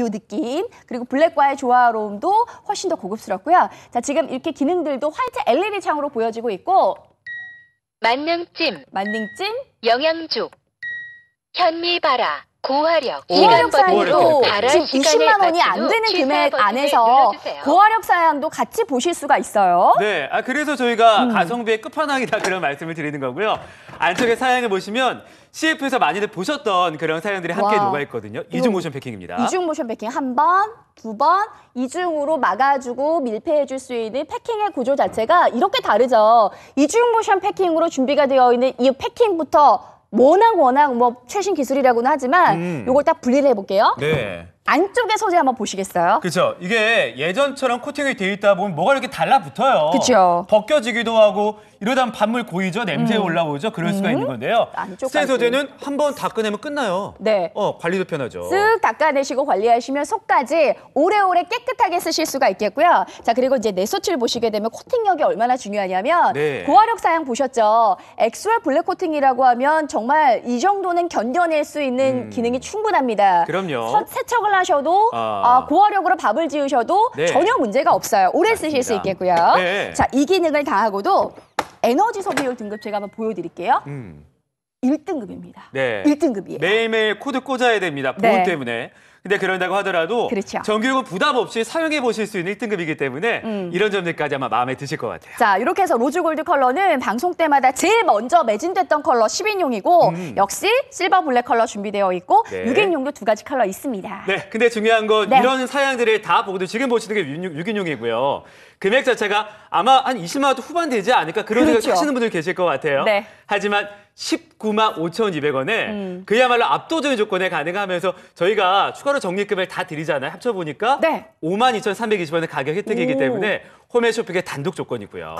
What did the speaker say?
요 느낌 그리고 블랙과의 조화로움도 훨씬 더 고급스럽고요. 자 지금 이렇게 기능들도 화이트 LED 창으로 보여지고 있고 만능찜 만능찜 영양죽 현미바라 고화력 네, 고화력 사양도 지금 2 0만 원이 안 되는 금액 안에서 고화력 사양도 같이 보실 수가 있어요. 네, 아 그래서 저희가 음. 가성비의 끝판왕이다 그런 말씀을 드리는 거고요. 안쪽에 사양을 보시면 CF에서 많이들 보셨던 그런 사양들이 함께 와. 녹아 있거든요. 이중 모션 패킹입니다. 이중 모션 패킹 한 번, 두 번, 이중으로 막아주고 밀폐해줄 수 있는 패킹의 구조 자체가 이렇게 다르죠. 이중 모션 패킹으로 준비가 되어 있는 이 패킹부터 워낙 워낙 뭐 최신 기술이라고는 하지만 음. 요걸 딱 분리를 해볼게요. 네. 안쪽의 소재 한번 보시겠어요? 그렇죠. 이게 예전처럼 코팅이 돼 있다 보면 뭐가 이렇게 달라붙어요. 그렇죠. 벗겨지기도 하고 이러다 반물 고이죠. 냄새 음. 올라오죠. 그럴 수가 음. 있는 건데요. 스텐 소재는 한 번 닦아내면 끝나요. 네. 어, 관리도 편하죠. 쓱 닦아내시고 관리하시면 속까지 오래오래 깨끗하게 쓰실 수가 있겠고요. 자, 그리고 이제 내수치 보시게 되면 코팅력이 얼마나 중요하냐면 네. 고화력 사양 보셨죠? 엑스월 블랙 코팅이라고 하면 정말 이 정도는 견뎌낼 수 있는 음. 기능이 충분합니다. 그럼요. 세척을 하셔도 아. 어, 아, 고화력으로 밥을 지으셔도 네. 전혀 문제가 없어요. 오래 쓰실 수 있겠고요. 네. 자, 이 기능을 다 하고도 에너지 소비율 등급 제가 한번 보여드릴게요. 음. 1등급입니다. 네. 1등급이에요. 매일매일 코드 꽂아야 됩니다. 보온 네. 때문에. 근데 그런다고 하더라도 그렇죠. 정규육은 부담 없이 사용해 보실 수 있는 1등급이기 때문에 음. 이런 점들까지 아마 마음에 드실 것 같아요. 자, 이렇게 해서 로즈 골드 컬러는 방송 때마다 제일 먼저 매진됐던 컬러 10인용이고 음. 역시 실버 블랙 컬러 준비되어 있고 네. 6인용도 두 가지 컬러 있습니다. 네, 근데 중요한 건 네. 이런 사양들을 다 보고도 지금 보시는 게 6인용이고요. 금액 자체가 아마 한 20만 원 후반 되지 않을까 그런 그렇죠. 생각 하시는 분들 계실 것 같아요. 네. 하지만 19만 5,200원에 음. 그야말로 압도적인 조건에 가능하면서 저희가 추가 서커 정리금을 다 드리잖아요. 합쳐보니까 네. 52,320원의 가격 혜택이기 때문에 홈에 쇼핑의 단독 조건이고요.